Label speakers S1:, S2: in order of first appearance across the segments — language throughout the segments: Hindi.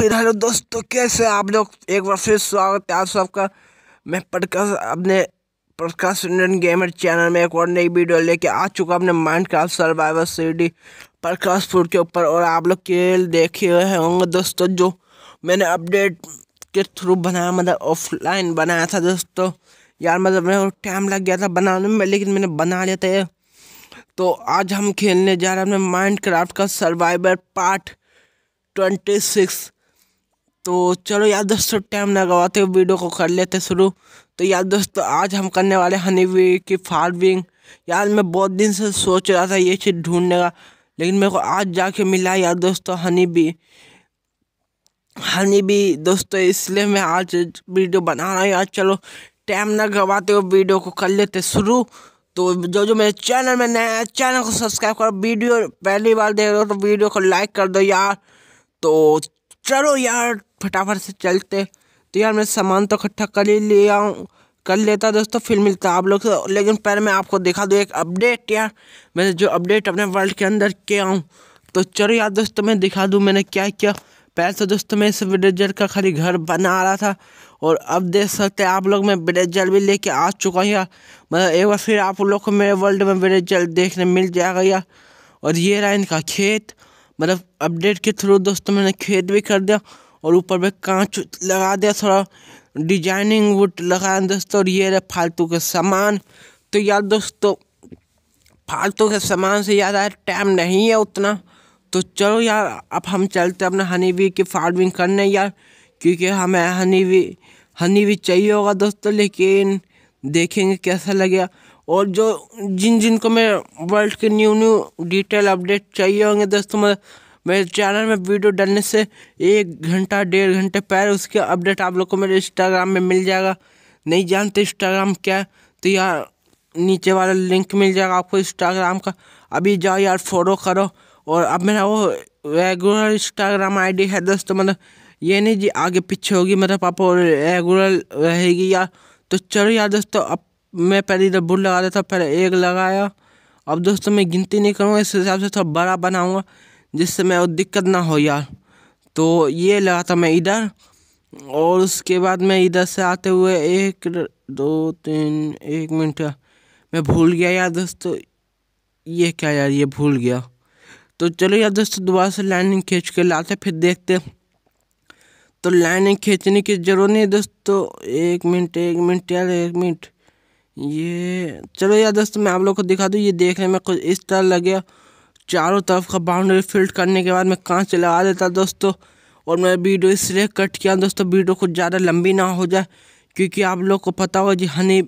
S1: फिर तो हेलो दोस्तों तो कैसे आप लोग एक बार फिर स्वागत है आप सबका मैं प्रकाश अपने प्रकाश इंडियन गेमर चैनल में एक और नई वीडियो लेके आ चुका अपने माइंड क्राफ्ट सर्वाइवर सीडी प्रकाश फूड के ऊपर और आप लोग खेल देखे हुए होंगे दोस्तों जो मैंने अपडेट के थ्रू बनाया मतलब ऑफलाइन बनाया था दोस्तों यार मतलब मेरे टाइम लग गया था बनाने में लेकिन मैंने बना लिया था तो आज हम खेलने जा रहे हैं अपने माइंड क्राफ्ट का सर्वाइवर पार्ट ट्वेंटी सिक्स तो चलो यार दोस्तों टाइम ना गवाते हुए वीडियो को कर लेते शुरू तो यार दोस्तों आज हम करने वाले हनी वी की फार्मिंग यार मैं बहुत दिन से सोच रहा था ये चीज़ ढूंढने का लेकिन मेरे को आज जाके मिला यार दोस्तों हनी बी हनी भी दोस्तों इसलिए मैं आज वीडियो बना रहा हूँ यार चलो टाइम ना गवाते हुए वीडियो को कर लेते शुरू तो जो जो मेरे चैनल में नया है चैनल को सब्सक्राइब करो वीडियो पहली बार देख रहे हो तो वीडियो को लाइक कर दो यार तो चलो यार फटाफट से चलते तो यार मैं सामान तो इकट्ठा कर ही लिया हूँ कर लेता दोस्तों फिर मिलता आप लोग से लेकिन पहले मैं आपको दिखा दूँ एक अपडेट यार मैंने जो अपडेट अपने वर्ल्ड के अंदर किया हूँ तो चलो यार दोस्तों मैं दिखा दूँ मैंने क्या किया पहले तो दोस्तों मैं इस ब्रेजर का खाली घर बना रहा था और अब देख सकते हैं आप लोग मैं ब्रेजर भी लेके आ चुका हूँ यार मतलब एक बार फिर आप लोग को मेरे वर्ल्ड में ब्रेजर देखने मिल जाएगा यार और ये रहा इनका खेत मतलब अपडेट के थ्रू दोस्तों मैंने खेत भी कर दिया और ऊपर में कांच लगा दिया थोड़ा डिजाइनिंग वुड लगा दोस्तों और ये रहे फालतू के सामान तो यार दोस्तों फालतू के सामान से याद आया टाइम नहीं है उतना तो चलो यार अब हम चलते अपने हनी वी की फार्मिंग करने यार क्योंकि हमें हनी वी हनी वी चाहिए होगा दोस्तों लेकिन देखेंगे कैसा लगेगा और जो जिन जिनको मैं वर्ल्ड के न्यू न्यू डिटेल अपडेट चाहिए होंगे दोस्तों मतलब मेरे चैनल में वीडियो डालने से एक घंटा डेढ़ घंटे पहले उसके अपडेट आप लोग को मेरे इंस्टाग्राम में मिल जाएगा नहीं जानते इंस्टाग्राम क्या तो यार नीचे वाला लिंक मिल जाएगा आपको इंस्टाग्राम का अभी जाओ यार फॉलो करो और अब मेरा वो रेगुलर इंस्टाग्राम आईडी है दोस्तों तो मतलब ये नहीं जी आगे पीछे होगी मतलब आप रेगुलर रहेगी यार तो चलो यार दोस्तों तो अब मैं पहले इधर बुल लगा देता पहले एक लगाया अब दोस्तों मैं गिनती नहीं करूँगा इस हिसाब से थोड़ा बड़ा बनाऊँगा जिससे मैं दिक्कत ना हो यार तो ये लगा था मैं इधर और उसके बाद मैं इधर से आते हुए एक दो तीन एक मिनट मैं भूल गया यार दोस्तों ये क्या यार ये भूल गया तो चलो यार दोस्तों दोबारा से लाइनिंग खींच के लाते फिर देखते तो लाइनिंग खींचने की जरूरत नहीं दोस्तों तो एक मिनट एक मिनट यार एक मिनट ये चलो यार दोस्तों मैं आप लोग को दिखा दूँ ये देखने में कुछ इस तरह लग गया चारों तरफ का बाउंड्री फिल्ट करने के बाद मैं कांच लगा देता दोस्तों और मैं वीडियो इसलिए कट किया दोस्तों वीडियो कुछ ज़्यादा लंबी ना हो जाए क्योंकि आप लोग को पता हो जी हनी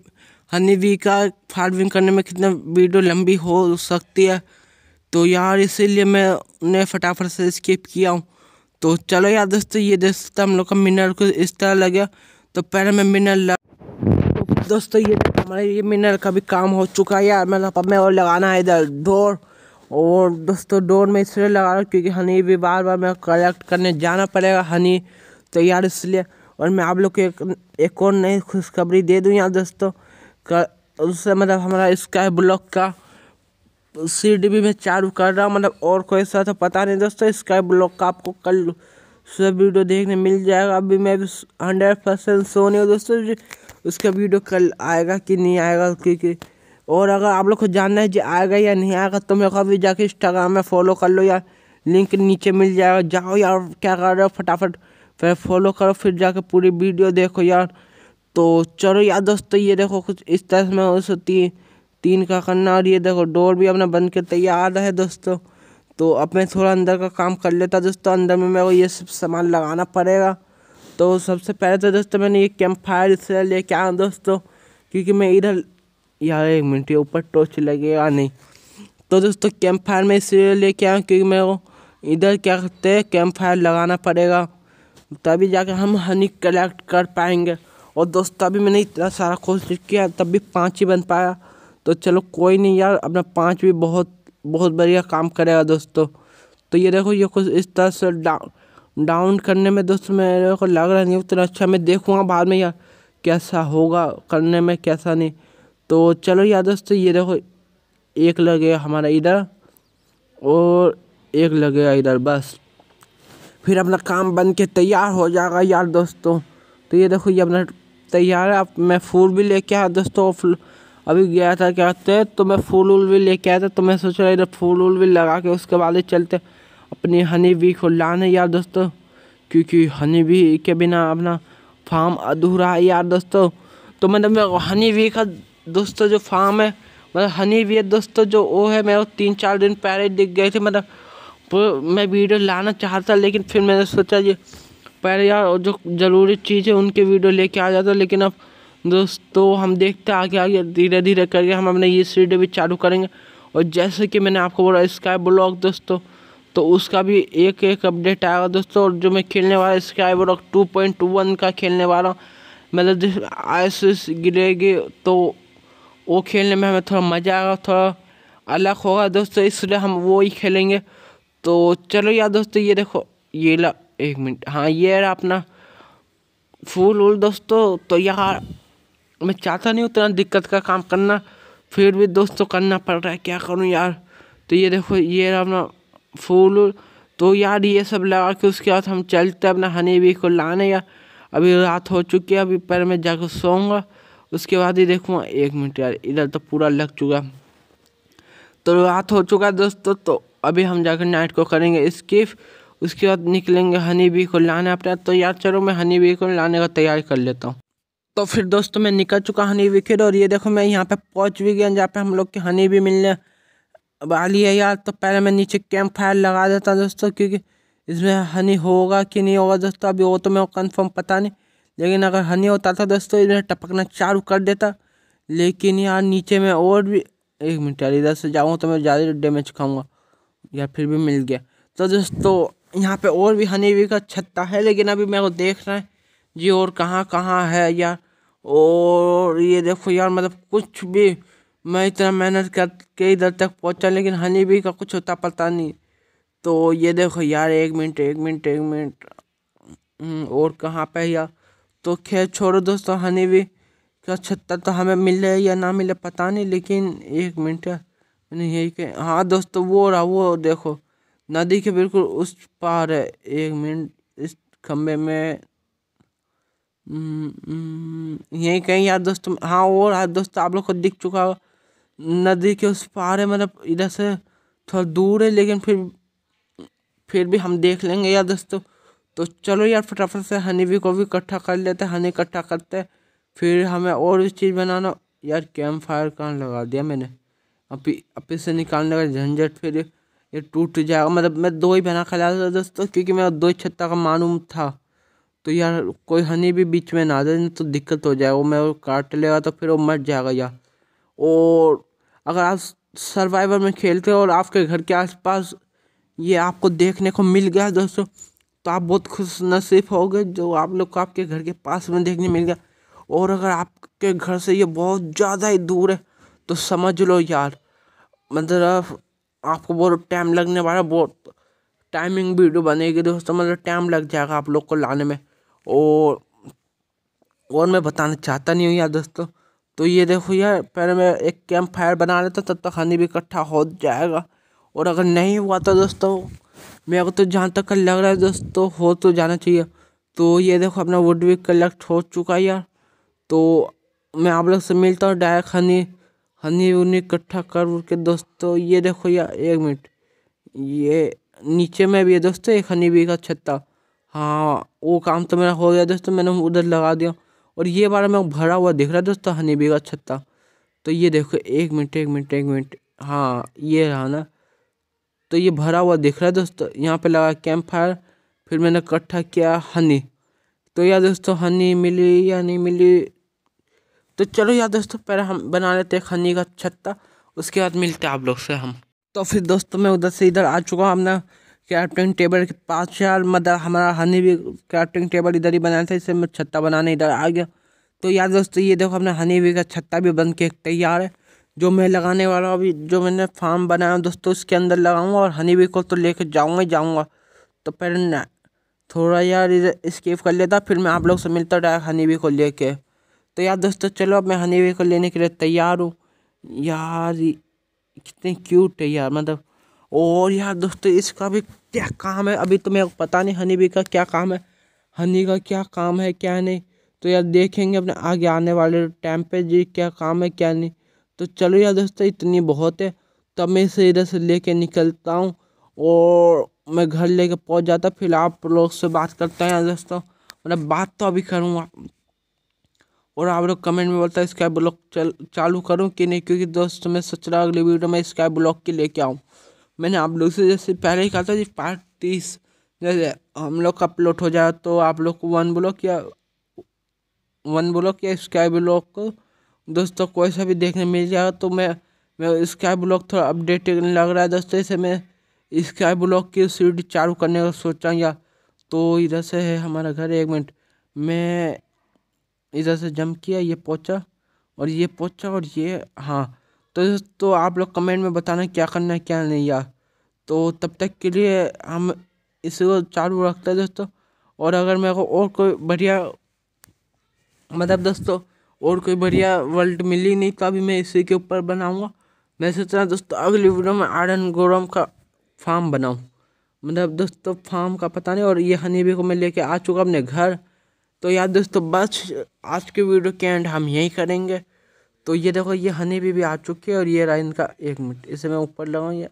S1: हनी वी का फार्मिंग करने में कितना वीडियो लंबी हो सकती है तो यार इसीलिए मैं उन्हें फटाफट से स्किप किया हूँ तो चलो यार दोस्तों ये दोस्तों हम लोग का मिनर को इस तरह लगे तो पहले मैं मिनर लग दोस्तों ये हमारे ये मिनर का भी काम हो चुका है यार मतलब मैं और लगाना है इधर डोर और दोस्तों डोर में इसलिए लगा रहा हूँ क्योंकि हनी भी बार बार मैं कलेक्ट करने जाना पड़ेगा हनी तो यार इसलिए और मैं आप लोग को एक एक और नई खुशखबरी दे दूँ यार दोस्तों कर उससे मतलब हमारा स्काई ब्लॉक का सी डी भी मैं चालू कर रहा हूँ मतलब और कोई सा तो पता नहीं दोस्तों स्काई ब्लॉक का आपको कल सुबह वीडियो देखने मिल जाएगा अभी मैं भी हंड्रेड परसेंट सो नहीं हूँ दोस्तों उसका वीडियो कल आएगा कि नहीं आएगा क्योंकि और अगर आप लोग को जानना है जी आएगा या नहीं आएगा तो मेरे को अभी जाके इंस्टाग्राम में फॉलो कर लो यार लिंक नीचे मिल जाएगा जाओ यार क्या कर रहे हो फटाफट फिर फॉलो करो फिर जाके पूरी वीडियो देखो यार तो चलो यार दोस्तों ये देखो कुछ इस तरह से मैं उस तीन तीन का करना और ये देखो डोर भी अपना बन के तैयार है दोस्तों तो अब मैं थोड़ा अंदर का काम कर लेता दोस्तों अंदर में मेरे को ये सब सामान लगाना पड़ेगा तो सबसे पहले तो दोस्तों मैंने ये कैंप फायर इसलिए लेके आया दोस्तों क्योंकि मैं इधर यार एक मिनट के ऊपर टॉर्च लगेगा नहीं तो दोस्तों कैंप फायर में इसलिए लेके आया क्योंकि मेरे को इधर क्या करते हैं कैंप फायर लगाना पड़ेगा तभी जाके हम हनी कलेक्ट कर पाएंगे और दोस्तों अभी मैंने इतना सारा कोशिश किया तब भी पाँच ही बन पाया तो चलो कोई नहीं यार अपना पाँच भी बहुत बहुत बढ़िया काम करेगा दोस्तों तो ये देखो ये कुछ इस तरह से डाउन डाउन करने में दोस्तों मेरे को लग रहा नहीं उतना अच्छा मैं देखूँगा बाद में यार कैसा होगा करने में कैसा नहीं तो चलो यार दोस्तों ये देखो एक लगे हमारा इधर और एक लगे इधर बस फिर अपना काम बन के तैयार हो जाएगा यार दोस्तों तो ये देखो ये अपना तैयार है अब मैं फूल भी लेके आया दोस्तों अभी गया था क्या कहते तो मैं फूल वूल भी लेके आया था तो मैं सोच रहा इधर फूल वूल भी लगा के उसके बाद ही चलते अपनी हनी बी को लाने यार दोस्तों क्योंकि हनी बी के बिना अपना फार्म अधूरा है यार दोस्तों तो मतलब मैं हनी बी का दोस्तों जो फार्म है मतलब हनी भी है दोस्तों जो वो है मेरे तीन चार दिन पहले दिख गए थे मतलब मैं वीडियो लाना चाहता लेकिन फिर मैंने सोचा ये पहले यार जो ज़रूरी चीज़ है उनके वीडियो लेके आ जाता लेकिन अब दोस्तों हम देखते आगे आगे धीरे धीरे करके हम अपने ये सीडियो भी चालू करेंगे और जैसे कि मैंने आपको बोला स्काई ब्लॉक दोस्तों तो उसका भी एक एक अपडेट आएगा दोस्तों और जो मैं खेलने वाला sky block two point one का खेलने वाला हूँ मतलब आइस गिरेगी तो वो खेलने में हमें थोड़ा मज़ा आएगा थोड़ा अलग होगा दोस्तों इसलिए हम वो ही खेलेंगे तो चलो यार दोस्तों ये देखो ये ला एक मिनट हाँ ये रहा अपना फूल उल दोस्तों तो यार मैं चाहता नहीं उतना दिक्कत का काम करना फिर भी दोस्तों करना पड़ रहा है क्या करूँ यार तो ये देखो ये रहा अपना फूल उल तो यार ये सब लगा के उसके बाद हम चलते अपना हनी भी को लाने या अभी रात हो चुकी है अभी पर मैं जाकर सोऊंगा उसके बाद ही देखूँ एक मिनट यार इधर तो पूरा लग चुका तो रात हो चुका है दोस्तों तो अभी हम जाकर नाइट को करेंगे स्किप उसके बाद निकलेंगे हनी बी को लाने अपने तो यार चलो मैं हनी बी को लाने का तैयारी कर लेता हूँ तो फिर दोस्तों मैं निकल चुका हनी विकेट और ये देखो मैं यहाँ पे पहुँच भी गया जहाँ पे हम लोग की हनी भी मिलने वाली है यार तो पहले मैं नीचे कैंप फायर लगा देता दोस्तों क्योंकि इसमें हनी होगा कि नहीं होगा दोस्तों अभी वो तो मैं कंफर्म पता नहीं लेकिन अगर हनी होता था दोस्तों इधर टपकना चालू कर देता लेकिन यार नीचे में और भी एक मिनट यार इधर से जाऊँ तो मैं ज़्यादा डैमेज खाऊँगा या फिर भी मिल गया तो दोस्तों यहाँ पे और भी हनी भी का छत्ता है लेकिन अभी मेरे को देख रहे हैं जी और कहाँ कहाँ है यार और ये देखो यार मतलब कुछ भी मैं इतना मेहनत करके इधर तक पहुँचा लेकिन हनी भी का कुछ होता पता नहीं तो ये देखो यार एक मिनट एक मिनट एक मिनट हम्म, और कहाँ पर यार तो खैर छोड़ो दोस्तों हनी भी क्या छत्ता तो हमें मिले या ना मिले पता नहीं लेकिन एक मिनट मैंने यही कह हाँ दोस्तों वो रहा वो देखो नदी के बिल्कुल उस पार है एक मिनट इस खम्भे में हम्म, यही कहीं यार दोस्तों हाँ वो रहा दोस्तों आप लोग को दिख चुका हो नदी के उस पार है मतलब इधर से थोड़ा दूर है लेकिन फिर फिर भी हम देख लेंगे यार दोस्तों तो चलो यार फटाफट से हनी भी को भी इकट्ठा कर लेते हैं हनी इकट्ठा करते फिर हमें और भी चीज़ बनाना यार कैंप फायर कहाँ लगा दिया मैंने अभी अभी से निकालने का झंझट फिर ये टूट जाएगा मतलब मैं दो ही बना खिला था दोस्तों क्योंकि मैं दो छत्ता का मालूम था तो यार कोई हनी भी बीच में ना दे तो दिक्कत हो जाएगा वो मैं काट लेगा तो फिर वो मर जाएगा यार और अगर आप सर्वाइवर में खेलते हो और आपके घर के आसपास ये आपको देखने को मिल गया दोस्तों तो आप बहुत खुश नसीब गए जो आप लोग को आपके घर के पास में देखने मिल गया और अगर आपके घर से ये बहुत ज़्यादा ही दूर है तो समझ लो यार मतलब आपको बहुत टाइम लगने वाला बहुत टाइमिंग वीडियो बनेगी दोस्तों मतलब टाइम लग जाएगा आप लोग को लाने में और और मैं बताना चाहता नहीं हूँ यार दोस्तों तो ये देखो यार पहले मैं एक कैंप फायर बना लेता तब तक हनी भी इकट्ठा हो जाएगा और अगर नहीं हुआ तो दोस्तों मेरे को तो जहाँ तक का लग रहा है दोस्तों तो हो तो जाना चाहिए तो ये देखो अपना वुड भी कलेक्ट हो चुका है यार तो मैं आप लोग से मिलता हूँ डायरेक्ट हनी हनी उन्नी इकट्ठा कर के दोस्तों तो ये देखो यार एक मिनट ये नीचे में भी है दोस्तों एक हनी बी का छत्ता हाँ वो काम तो मेरा हो गया दोस्तों मैंने उधर लगा दिया और ये बार मैं भरा हुआ दिख रहा है दोस्तों हनी बी का छत्ता तो ये देखो एक मिनट एक मिनट एक मिनट हाँ ये रहा ना तो ये भरा हुआ दिख रहा है दोस्तों यहाँ पे लगा कैंप फायर फिर मैंने इकट्ठा किया हनी तो यार दोस्तों हनी मिली या नहीं मिली तो चलो यार दोस्तों पहले हम बना लेते हैं हनी का छत्ता उसके बाद मिलते हैं आप लोग से हम तो फिर दोस्तों मैं उधर से इधर आ चुका हूँ हमने क्राफ्टिंग टेबल के पास यार मतलब हमारा हनी भी क्राफ्टिंग टेबल इधर ही बनाया था इससे मैं छत्ता बनाने इधर आ गया तो यार दोस्तों ये देखो हमने हनी भी का छत्ता भी बन के तैयार है जो मैं लगाने वाला अभी जो मैंने फार्म बनाया दोस्तों उसके अंदर लगाऊंगा और हनी भी को तो लेके जाऊंगा ही जाऊँगा तो पहले थोड़ा यार स्केप कर लेता फिर मैं आप लोग से मिलता डायरेक्ट हनी भी को लेके तो यार दोस्तों चलो अब मैं हनी भी को लेने के लिए तैयार हूँ यार कितने क्यूट है यार मतलब और यार दोस्तों इसका भी क्या काम है अभी तो मेरे को पता नहीं हनी भी का क्या काम है हनी का क्या काम है क्या नहीं तो यार देखेंगे अपने आगे आने वाले टाइम पे जी क्या काम है क्या नहीं तो चलो यार दोस्तों इतनी बहुत है तब तो मैं इसे इधर से ले कर निकलता हूँ और मैं घर ले कर पहुँच जाता फिर आप लोग से बात करता यार दोस्तों मतलब बात तो अभी करूँगा और आप लोग कमेंट में बोलता है स्काई ब्लॉक चल चालू करूँ कि नहीं क्योंकि दोस्तों मैं सोच रहा अगली वीडियो में स्काई ब्लॉक की लेके आऊँ मैंने आप लोग से जैसे पहले ही कहा था जी पार्ट तीस जैसे हम लोग अपलोड हो जाए तो आप लोग को वन ब्लॉक या वन ब्लॉक या स्काई ब्लॉक दोस्तों कोई सा भी देखने मिल जाएगा तो मैं मैं स्काई ब्लॉक थोड़ा अपडेटेड लग रहा है दोस्तों इसे मैं स्काई ब्लॉक की सीट चालू करने का सोचा या तो इधर से है हमारा घर एक मिनट मैं इधर से जंप किया ये पहुंचा और ये पहुंचा और ये हाँ तो तो आप लोग कमेंट में बताना क्या करना है क्या नहीं यार तो तब तक के लिए हम इसको चालू रखते हैं दोस्तों और अगर मेरे को और कोई बढ़िया मतलब दोस्तों और कोई बढ़िया वर्ल्ड मिली नहीं तो अभी मैं इसी के ऊपर बनाऊँगा मैं सोच रहा दोस्तों अगली वीडियो में आयरन गोरम का फार्म बनाऊँ मतलब दोस्तों फार्म का पता नहीं और ये हनी भी को मैं लेके आ चुका अपने घर तो यार दोस्तों बस आज की वीडियो के एंड हम यही करेंगे तो ये देखो ये हनी भी भी आ चुकी है और ये रहा इनका एक मिनट इसे मैं ऊपर लगाऊँ या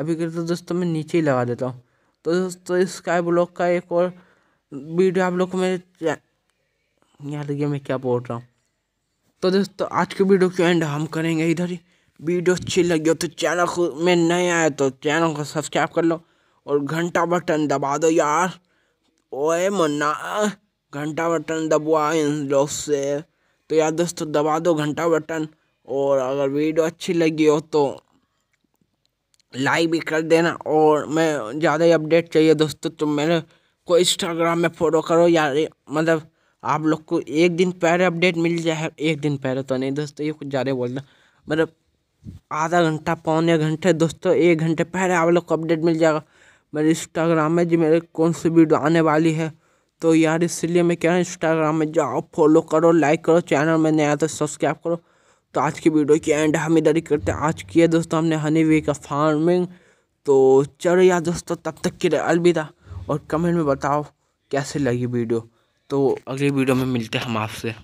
S1: अभी कर तो दोस्तों मैं नीचे ही लगा देता हूँ तो दोस्तों स्काई ब्लॉक का एक और वीडियो आप लोग को मेरे यार ये मैं क्या बोल रहा हूँ तो दोस्तों आज के वीडियो के एंड हम करेंगे इधर ही वीडियो अच्छी लगी हो तो चैनल में नए आया तो चैनल को सब्सक्राइब कर लो और घंटा बटन दबा दो यार ओए मुन्ना घंटा बटन दबवा इन लोग से तो यार दोस्तों दबा दो घंटा बटन और अगर वीडियो अच्छी लगी हो तो लाइक भी कर देना और मैं ज़्यादा ही अपडेट चाहिए दोस्तों तुम तो मेरे को इंस्टाग्राम में फॉलो करो यार मतलब आप लोग को एक दिन पहले अपडेट मिल जाए एक दिन पहले तो नहीं दोस्तों ये कुछ ज़्यादा बोलना मतलब आधा घंटा पौने घंटे दोस्तों एक घंटे पहले आप लोग को अपडेट मिल जाएगा मेरे इंस्टाग्राम में जी मेरे कौन सी वीडियो आने वाली है तो यार इसलिए मैं कह रहा हूँ इंस्टाग्राम में जाओ फॉलो करो लाइक करो चैनल में नया तो सब्सक्राइब करो तो आज की वीडियो की एंड हम इधर ही करते हैं आज की है दोस्तों हमने हनी वे का फार्मिंग तो चलो यार दोस्तों तब तक के लिए अलविदा और कमेंट में बताओ कैसे लगी वीडियो तो अगली वीडियो में मिलते हैं हम आपसे